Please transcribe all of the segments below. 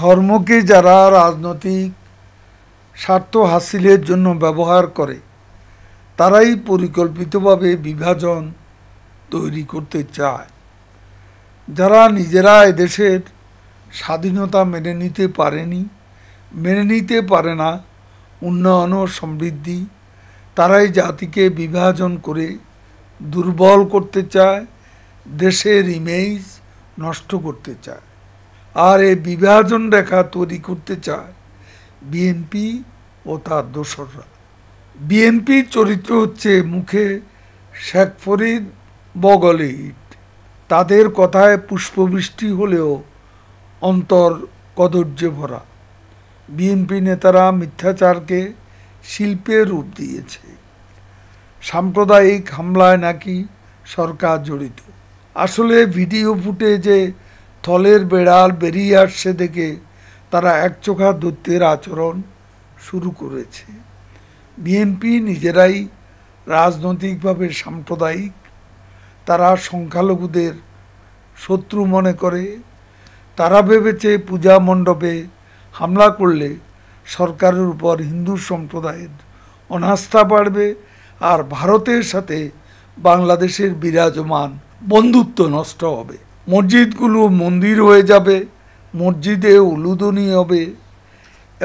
ধর্মকে যারা রাজনৈতিক স্বার্থ হাসিলের জন্য ব্যবহার করে তারাই পরিকল্পিতভাবে বিভাজন তৈরি করতে চায় যারা নিজেরা এদেশের স্বাধীনতা মেনে নিতে পারেনি মেনে নিতে পারে না উন্নয়ন ও সমৃদ্ধি তারাই জাতিকে বিভাজন করে দুর্বল করতে চায় দেশের ইমেজ নষ্ট করতে চায় আর এই বিভাজন রেখা তৈরি করতে চায় বিএনপি ও তার দোসররা বিএনপির চরিত্র হচ্ছে মুখে শেখ ফরিদ বগলে তাদের কথায় পুষ্পবৃষ্টি হলেও অন্তর কদর্যে ভরা বিএনপি নেতারা মিথ্যাচারকে শিল্পে রূপ দিয়েছে সাম্প্রদায়িক হামলায় নাকি সরকার জড়িত আসলে ভিডিও ফুটেজে থলের বেড়াল বেরিয়ে আসছে দেখে তারা একচোখা দৈত্যের আচরণ শুরু করেছে বিএনপি নিজেরাই রাজনৈতিকভাবে সাম্প্রদায়িক তারা সংখ্যালঘুদের শত্রু মনে করে তারা ভেবেছে পূজা মণ্ডপে হামলা করলে সরকারের উপর হিন্দু সম্প্রদায়ের অনাস্থা বাড়বে আর ভারতের সাথে বাংলাদেশের বিরাজমান বন্ধুত্ব নষ্ট হবে মসজিদগুলো মন্দির হয়ে যাবে মসজিদে উলুদনি হবে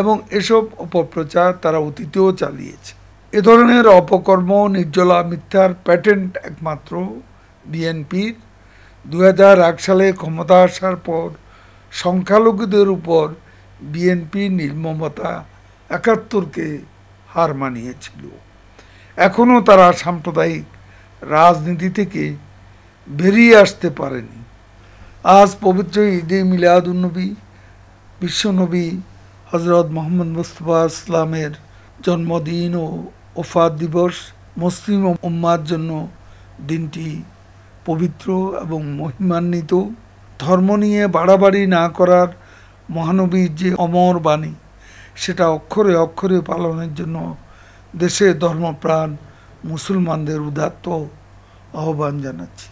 এবং এসব অপপ্রচার তারা অতীতেও চালিয়েছে এ ধরনের অপকর্ম নির্জলা মিথ্যার প্যাটেন্ট একমাত্র বিএনপির দু হাজার সালে ক্ষমতা আসার পর সংখ্যালঘুদের উপর বিএনপি নির্মমতা একাত্তরকে হার মানিয়েছিল এখনও তারা সাম্প্রদায়িক রাজনীতি থেকে বেরিয়ে আসতে পারেনি আজ পবিত্র ঈদে মিলাদুন্নবী বিশ্বনবী হজরত মোহাম্মদ মুস্তফা ইসলামের জন্মদিন ও ওফাত দিবস মুসলিম উম্মার জন্য দিনটি পবিত্র এবং মহিমান্বিত ধর্ম নিয়ে বাড়াবাড়ি না করার মহানবীর যে অমর বাণী সেটা অক্ষরে অক্ষরে পালনের জন্য দেশে ধর্মপ্রাণ মুসলমানদের উদাত্ত আহ্বান জানাচ্ছি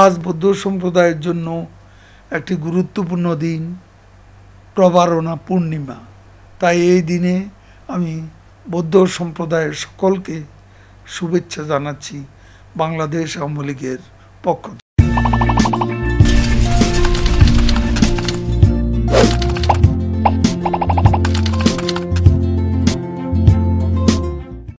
আজ বৌদ্ধ সম্প্রদায়ের জন্য একটি গুরুত্বপূর্ণ দিন প্রবারণা পূর্ণিমা তাই এই দিনে আমি বৌদ্ধ সম্প্রদায়ের সকলকে শুভেচ্ছা জানাচ্ছি বাংলাদেশ আওয়ামী লীগের পক্ষ